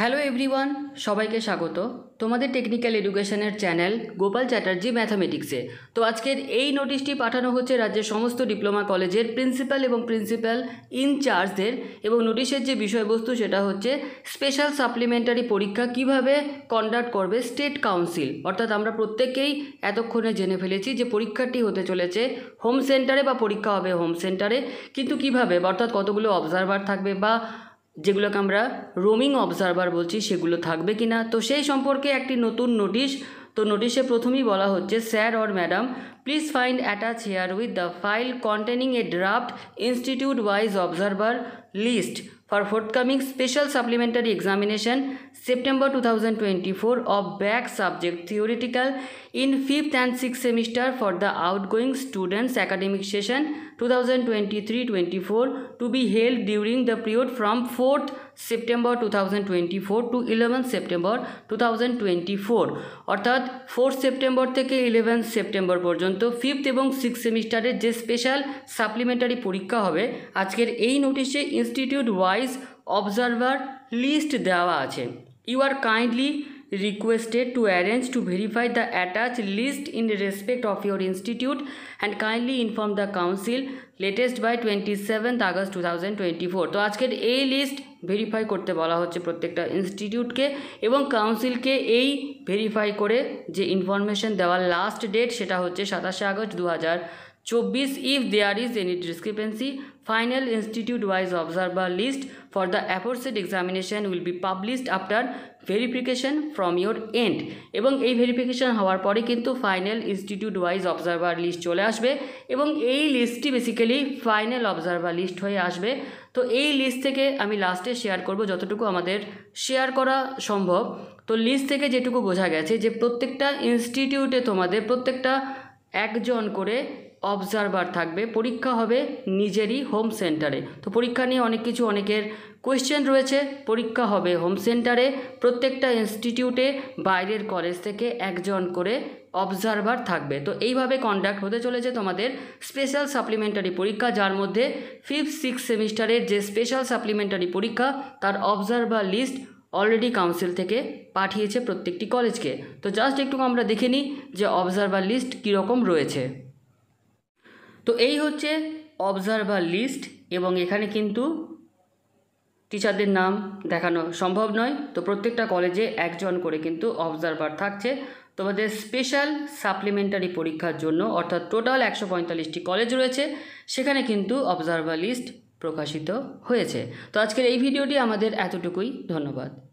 hello everyone সবাইকে স্বাগত তোমাদের টেকনিক্যাল এডুকেশনের চ্যানেল গোপাল চ্যাটার্জি ম্যাথামেটিক্সে তো আজকের এই নোটিশটি পাঠানো হচ্ছে রাজ্যের সমস্ত ডিপ্লোমা কলেজের প্রিন্সিপাল এবং প্রিন্সিপাল ইনচার্জদের এবং নোটিশের যে বিষয়বস্তু সেটা হচ্ছে স্পেশাল সাপ্লিমেন্টারি পরীক্ষা কিভাবে কন্ডাক্ট করবে স্টেট কাউন্সিল অর্থাৎ আমরা প্রত্যেকেই এতক্ষণে জেনে ফেলেছি যে পরীক্ষাটি হতে চলেছে হোম সেন্টারে বা পরীক্ষা হবে হোম সেন্টারে কিন্তু কিভাবে অর্থাৎ কতগুলো অবজারভার থাকবে বা যেগুলোকে আমরা রোমিং অবজারভার বলছি সেগুলো থাকবে কি না তো সেই সম্পর্কে একটি নতুন নোটিশ তো নোটিশে প্রথমেই বলা হচ্ছে sir or madam please find attach herewith the file containing a draft institute wise observer list for forthcoming special supplementary examination September 2024 of back subject theoretical in 5th and 6th semester for the outgoing students academic session 2023-24 to be held during the period from 4th September 2024 to 11th September 2024 eleven September two thousand twenty four অর্থাৎ fourth September থেকে eleven September পর্যন্ত fifth এবং six সেমিস্টারের যে special supplementary পরীক্ষা হবে আজকের এই নোটিশে institute wise wise observer list দেওয়া আছে you are kindly requested to arrange to verify the attach list in respect of your institute and kindly inform the council latest by twenty seventh August two thousand twenty four তো আজকের এই list verify করতে বলা হচ্ছে প্রত্যেকটা ইনস্টিটিউটকে এবং কাউন্সিলকে এই verify করে যে ইনফরমেশন দেওয়ার লাস্ট ডেট সেটা হচ্ছে সাতাশে আগস্ট দু হাজার চব্বিশ if there is any discrepancy final institute wise observer list for the aforesaid examination will be published after verification from your end এবং এই ভেরিফিকেশন হওয়ার পরে কিন্তু final institute wise observer list চলে আসবে এবং এই লিস্টটি বেসিক্যালি ফাইনাল অবজারভার লিস্ট হয়ে আসবে তো এই লিস্ট থেকে আমি লাস্টে শেয়ার করব যতটুকু আমাদের শেয়ার করা সম্ভব তো লিস্ট থেকে যেটুকু বোঝা গেছে যে প্রত্যেকটা ইনস্টিটিউটে তোমাদের প্রত্যেকটা একজন করে অবজারভার থাকবে পরীক্ষা হবে নিজেরই হোম সেন্টারে তো পরীক্ষা নিয়ে অনেক কিছু অনেকের কোয়েশ্চেন রয়েছে পরীক্ষা হবে হোম সেন্টারে প্রত্যেকটা ইনস্টিটিউটে বাইরের কলেজ থেকে একজন করে অবজারভার থাকবে তো এইভাবে কন্ডাক্ট হতে চলেছে তোমাদের স্পেশাল সাপ্লিমেন্টারি পরীক্ষা যার মধ্যে ফিফথ সিক্স সেমিস্টারের যে স্পেশাল সাপ্লিমেন্টারি পরীক্ষা তার অবজারভার লিস্ট অলরেডি কাউন্সিল থেকে পাঠিয়েছে প্রত্যেকটি কলেজকে তো জাস্ট একটু আমরা দেখে নিই যে অবজারভার লিস্ট কীরকম রয়েছে তো এই হচ্ছে অবজারভার লিস্ট এবং এখানে কিন্তু টিচারদের নাম দেখানো সম্ভব নয় তো প্রত্যেকটা কলেজে একজন করে কিন্তু অবজারভার থাকছে তোমাদের স্পেশাল সাপ্লিমেন্টারি পরীক্ষার জন্য অর্থাৎ টোটাল একশো পঁয়তাল্লিশটি কলেজ রয়েছে সেখানে কিন্তু অবজারভার লিস্ট প্রকাশিত হয়েছে তো আজকের এই ভিডিওটি আমাদের এতটুকুই ধন্যবাদ